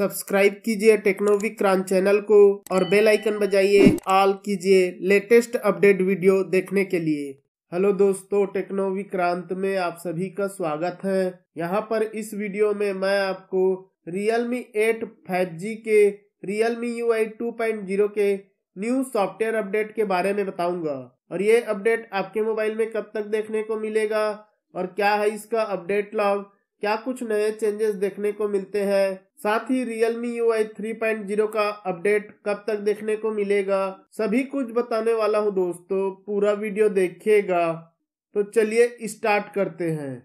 subscribe कीजिए टेक्नोविक crunch channel को और बेल आइकन बजाइए ऑल कीजिए लेटेस्ट अपडेट वीडियो देखने के लिए हेलो दोस्तों क्रांत में आप सभी का स्वागत है यहाँ पर इस वीडियो में मैं आपको एट फाइव जी के U I two point zero के न्यू सॉफ्टवेयर अपडेट के बारे में बताऊंगा और ये अपडेट आपके मोबाइल में कब तक देखने को मिलेगा और क्या है इसका अपडेट लॉग क्या कुछ नए चेंजेस देखने को मिलते हैं साथ ही थ्री पॉइंट जीरो का अपडेट कब तक देखने को मिलेगा सभी कुछ बताने वाला हूँ दोस्तों पूरा वीडियो देखिएगा तो चलिए स्टार्ट करते हैं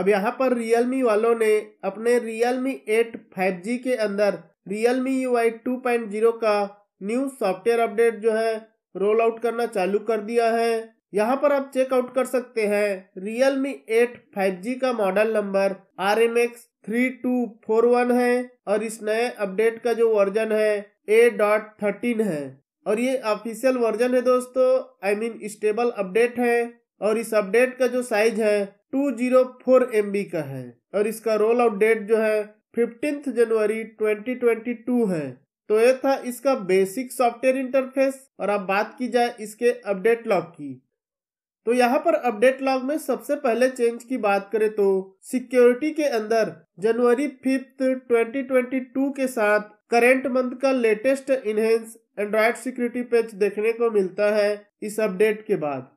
अब यहाँ पर Realme वालों ने अपने Realme 8 5G के अंदर Realme UI 2.0 का न्यू सॉफ्टवेयर अपडेट जो है रोल आउट करना चालू कर दिया है यहाँ पर आप चेकआउट कर सकते हैं Realme eight five G का model number R M X three two four one है और इस नए अपडेट का जो वर्जन है ए डॉट थर्टीन है और ये ऑफिशियल वर्जन है दोस्तों आई मीन स्टेबल अपडेट है और इस अपडेट का जो साइज है two zero four M B का है और इसका रोल आउट डेट जो है fifteenth January twenty twenty two है तो ये था इसका बेसिक सॉफ्टवेयर इंटरफेस और अब बात की जाए इसके अपडेट लॉग की तो यहाँ पर अपडेट लॉग में सबसे पहले चेंज की बात करें तो सिक्योरिटी के अंदर जनवरी फिफ्थ 2022 के साथ करेंट मंथ का latest enhance Android security page देखने को मिलता है इस अपडेट के बाद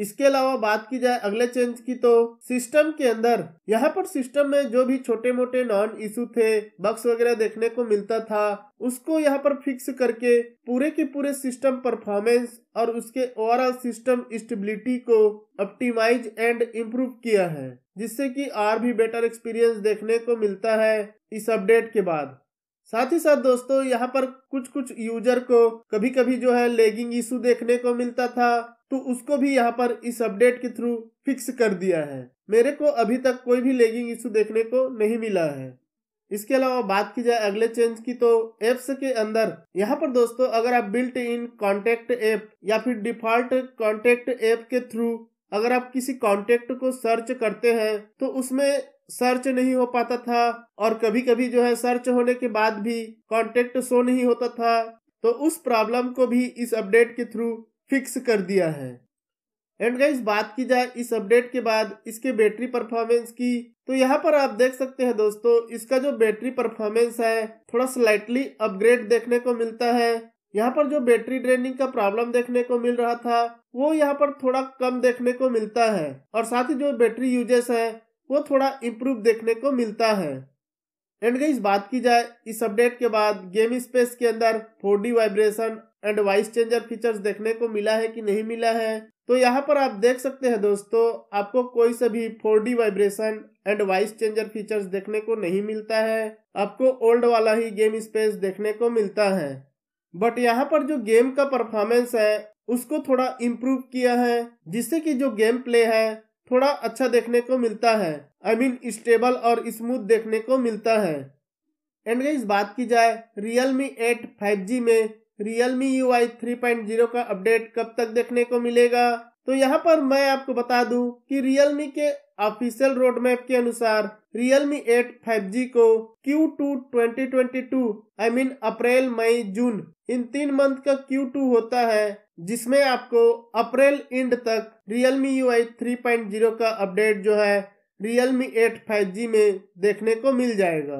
इसके अलावा बात की जाए अगले चेंज की तो सिस्टम के अंदर यहाँ पर सिस्टम में जो भी छोटे मोटे नॉन इशू थे बक्स वगैरह देखने को मिलता था उसको यहाँ पर फिक्स करके पूरे के पूरे सिस्टम परफॉर्मेंस और उसके ओवरऑल सिस्टम स्टेबिलिटी को ऑप्टिमाइज एंड इम्प्रूव किया है जिससे कि और भी बेटर एक्सपीरियंस देखने को मिलता है इस अपडेट के बाद साथ ही साथ दोस्तों यहाँ पर कुछ कुछ यूजर को कभी कभी जो है लेगिंग इशू देखने को मिलता था तो उसको भी यहाँ पर इस अपडेट के थ्रू फिक्स कर दिया है मेरे को अभी तक कोई भी लेगिंग इशू देखने को नहीं मिला है इसके अलावा बात की जाए अगले चेंज की तो एप्स के अंदर यहाँ पर दोस्तों अगर आप बिल्ट इन कॉन्टेक्ट ऐप या फिर डिफॉल्ट कॉन्टेक्ट ऐप के थ्रू अगर आप किसी कॉन्टेक्ट को सर्च करते हैं तो उसमें सर्च नहीं हो पाता था और कभी कभी जो है सर्च होने के बाद भी कॉन्टेक्ट शो नहीं होता था तो उस प्रॉब्लम को भी इस अपडेट के थ्रू फिक्स कर दिया है एंड गाइस बात की जाए इस अपडेट के बाद इसके बैटरी परफॉर्मेंस की तो यहाँ पर आप देख सकते हैं दोस्तों इसका जो बैटरी परफॉर्मेंस है थोड़ा स्लाइटली अपग्रेड देखने को मिलता है यहाँ पर जो बैटरी ड्रेनिंग का प्रॉब्लम देखने को मिल रहा था वो यहाँ पर थोड़ा कम देखने को मिलता है और साथ ही जो बैटरी यूजेस है वो थोड़ा इम्प्रूव देखने को मिलता है एंड गई बात की जाए इस अपडेट के बाद गेम स्पेस के अंदर four vibration and voice changer features देखने को मिला है कि नहीं मिला है तो यहाँ पर आप देख सकते हैं दोस्तों आपको कोई सा भी four vibration and voice changer features देखने को नहीं मिलता है आपको ओल्ड वाला ही गेम स्पेस देखने को मिलता है बट यहाँ पर जो गेम का परफॉर्मेंस है उसको थोड़ा इम्प्रूव किया है जिससे कि जो गेम प्ले है थोड़ा अच्छा देखने को मिलता है आई मीन स्टेबल और स्मूथ देखने को मिलता है एंड इस बात की जाए Realme eight five G में Realme U I three point zero का अपडेट कब तक देखने को मिलेगा तो यहाँ पर मैं आपको बता दूं कि रियल मी के ऑफिशियल रोड मैप के अनुसार Realme eight five G को Q two twenty twenty two I mean April मई जून इन तीन मंथ का क्यू टू होता है जिसमें आपको अप्रैल एंड तक Realme UI 3.0 का अपडेट जो है Realme 8 5G में देखने को मिल जाएगा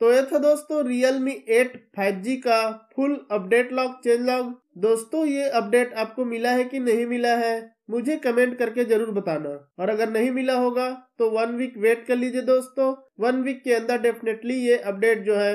तो ये था दोस्तों Realme 8 5G का full update log change log दोस्तों ये अपडेट आपको मिला है कि नहीं मिला है मुझे कमेंट करके जरूर बताना और अगर नहीं मिला होगा तो वन वीक वेट कर लीजिए दोस्तों वन वीक के अंदर डेफिनेटली ये अपडेट जो है